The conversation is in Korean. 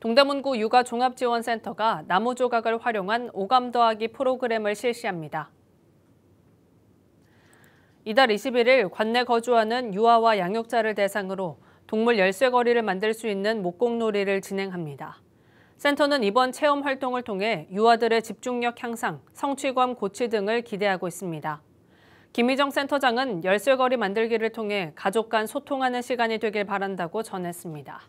동대문구 육아종합지원센터가 나무 조각을 활용한 오감 더하기 프로그램을 실시합니다. 이달 21일 관내 거주하는 유아와 양육자를 대상으로 동물 열쇠거리를 만들 수 있는 목공놀이를 진행합니다. 센터는 이번 체험 활동을 통해 유아들의 집중력 향상, 성취감 고취 등을 기대하고 있습니다. 김희정 센터장은 열쇠거리 만들기를 통해 가족 간 소통하는 시간이 되길 바란다고 전했습니다.